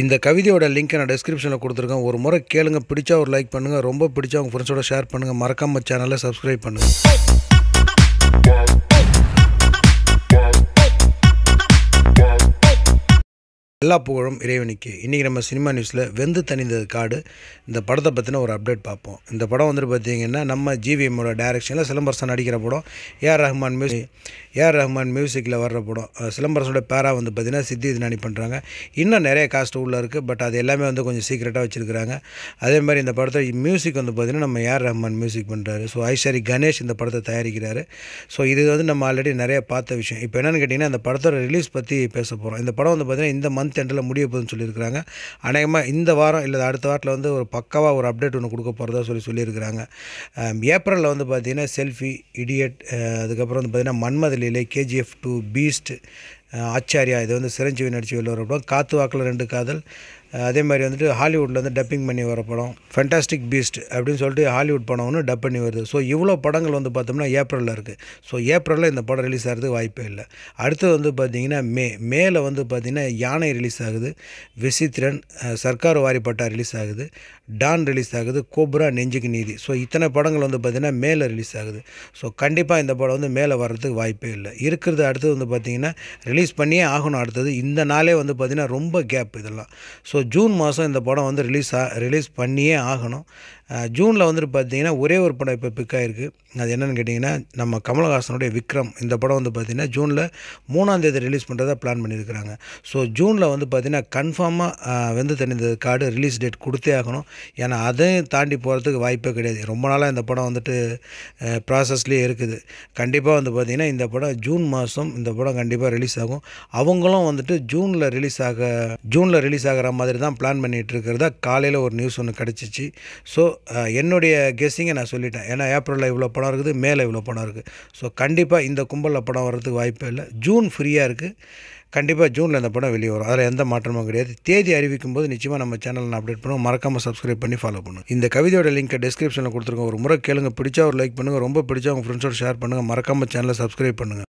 இந்த கவிதையோட லிங்க்கை நான் டிஸ்கிரிப்ஷனில் கொடுத்துருக்கேன் ஒரு முறை கேளுங்க பிடிச்சா ஒரு லைக் பண்ணுங்கள் ரொம்ப பிடிச்சா உங்கள் ஃப்ரெண்ட்ஸோட ஷேர் பண்ணுங்கள் மறக்காமல் சேனலை சப்ஸ்கிரைப் பண்ணுங்கள் எல்லா புகழும் இறைவனுக்கு இன்றைக்கி நம்ம சினிமா நியூஸில் வெந்து தனிந்த காடு இந்த படத்தை பற்றின ஒரு அப்டேட் பார்ப்போம் இந்த படம் வந்துட்டு பார்த்தீங்கன்னா நம்ம ஜிவிஎம்மோட டேரக்ஷனில் சிலம்பரசன் நடிக்கிற படம் AR Rahman music AR Rahman மியூசிக்கில் வர்ற படம் சிலம்பரசனோட பேரா வந்து பார்த்திங்கன்னா சித்தி நாணி பண்ணுறாங்க இன்னும் நிறைய காஸ்ட் உள்ளே இருக்குது பட் அது எல்லாமே வந்து கொஞ்சம் சீக்கிரட்டாக வச்சுருக்கிறாங்க அதே மாதிரி இந்த படத்தை மியூசிக் வந்து பார்த்திங்கன்னா நம்ம ஏஆர் ரஹ்மான் மியூசிக் பண்ணுறாரு ஸோ ஐஸ்வரி கணேஷ் இந்த படத்தை தயாரிக்கிறாரு ஸோ இது வந்து நம்ம ஆல்ரெடி நிறைய பார்த்த விஷயம் இப்போ என்னென்னு கேட்டிங்கன்னா அந்த படத்தோட ரிலீஸ் பற்றி பேச போகிறோம் இந்த படம் வந்து பார்த்திங்கன்னா இந்த மந்த் இருபத்தி முடிய போகுதுன்னு சொல்லியிருக்கிறாங்க அநேகமாக இந்த வாரம் இல்லை அடுத்த வாரத்தில் வந்து ஒரு பக்காவாக ஒரு அப்டேட் ஒன்று கொடுக்க போகிறதா சொல்லி சொல்லியிருக்கிறாங்க ஏப்ரலில் வந்து பார்த்திங்கன்னா செல்ஃபி இடியட் அதுக்கப்புறம் வந்து பார்த்திங்கன்னா மன்மதலிலே கேஜிஎஃப் டூ பீஸ்ட் ஆச்சாரியா இது வந்து சிரஞ்சீவி நடிச்சு வரப்படும் காத்து வாக்கில் ரெண்டு காதல் அதே மாதிரி வந்துட்டு ஹாலிவுட்டில் வந்து டப்பிங் பண்ணி வர படம் ஃபென்டாஸ்டிக் பீஸ்ட் அப்படின்னு சொல்லிட்டு ஹாலிவுட் படம் ஒன்று டப் பண்ணி வருது ஸோ இவ்வளோ படங்கள் வந்து பார்த்தோம்னா ஏப்ரலில் இருக்குது ஸோ ஏப்ரலில் இந்த படம் ரிலீஸ் ஆகிறதுக்கு வாய்ப்பே இல்லை அடுத்து வந்து பார்த்திங்கன்னா மே மேல வந்து பார்த்திங்கன்னா யானை ரிலீஸ் ஆகுது விசித்திரன் சர்க்கார் வாரிப்பட்டா ரிலீஸ் ஆகுது டான் ரிலீஸ் ஆகுது கோப்ரா நெஞ்சுக்கு நீதி ஸோ இத்தனை படங்கள் வந்து பார்த்திங்கன்னா மேலே ரிலீஸ் ஆகுது ஸோ கண்டிப்பாக இந்த படம் வந்து மேலே வர்றதுக்கு வாய்ப்பே இல்லை இருக்கிறது அடுத்தது வந்து பார்த்திங்கன்னா ரிலீஸ் பண்ணியே ஆகணும் அடுத்தது இந்த நாளே வந்து பார்த்திங்கன்னா ரொம்ப கேப் இதெல்லாம் ஸோ ஜூன் மாதம் இந்த படம் வந்து ரிலீஸ் ஆ ரிலீஸ் பண்ணியே ஆகணும் ஜூனில் வந்துட்டு பார்த்திங்கன்னா ஒரே ஒரு படம் இப்போ பிக் ஆகிருக்கு அது என்னென்னு கேட்டிங்கன்னா நம்ம கமலஹாசனுடைய விக்ரம் இந்த படம் வந்து பார்த்திங்கன்னா ஜூனில் தேதி ரிலீஸ் பண்ணுறதா பிளான் பண்ணியிருக்கிறாங்க ஸோ ஜூனில் வந்து பார்த்திங்கன்னா கன்ஃபார்மாக தண்ணி தெரிந்த கார்டு ரிலீஸ் டேட் கொடுத்தே ஆகணும் ஏன்னா அதையும் தாண்டி போகிறதுக்கு வாய்ப்பே கிடையாது ரொம்ப நாளாக இந்த படம் வந்துட்டு ப்ராசஸ்லேயே இருக்குது கண்டிப்பாக வந்து பார்த்திங்கன்னா இந்த படம் ஜூன் மாதம் இந்த படம் கண்டிப்பாக ரிலீஸ் ஆகும் அவங்களும் வந்துட்டு ஜூனில் ரிலீஸ் ஆக ஜூனில் ரிலீஸ் ஆகிற மாதிரி தான் பிளான் பண்ணிகிட்டு இருக்கிறதா காலையில் ஒரு நியூஸ் ஒன்று கிடச்சிச்சு ஸோ என்னுடைய கெஸ்ஸிங்கை நான் சொல்லிட்டேன் ஏன்னா ஏப்ரலில் இவ்வளோ படம் இருக்குது மேலே இவ்வளோ படம் இருக்குது ஸோ கண்டிப்பாக இந்த கும்பலில் படம் வர்றதுக்கு வாய்ப்பே இல்லை ஜூன் ஃப்ரீயாக இருக்குது கண்டிப்பாக ஜூனில் இந்த படம் வெளியே வரும் அதில் எந்த மாற்றமும் கிடையாது தேதி அறிவிக்கும் போது நிச்சயமாக நம்ம சேனலில் நான் அப்டேட் பண்ணுவோம் மறக்காமல் சப்ஸ்கிரைப் பண்ணி ஃபாலோ பண்ணுவோம் இந்த கவிதையோட லிங்க்கை டிஸ்கிரிப்ஷனில் கொடுத்துருக்கோம் ஒரு முறை கேளுங்க பிடிச்சா ஒரு லைக் பண்ணுங்கள் ரொம்ப பிடிச்சா உங்கள் ஃப்ரெண்ட்ஸோட ஷேர் பண்ணுங்கள் மறக்காமல் சேனலை சப்ஸ்கிரைப் பண்ணுங்கள்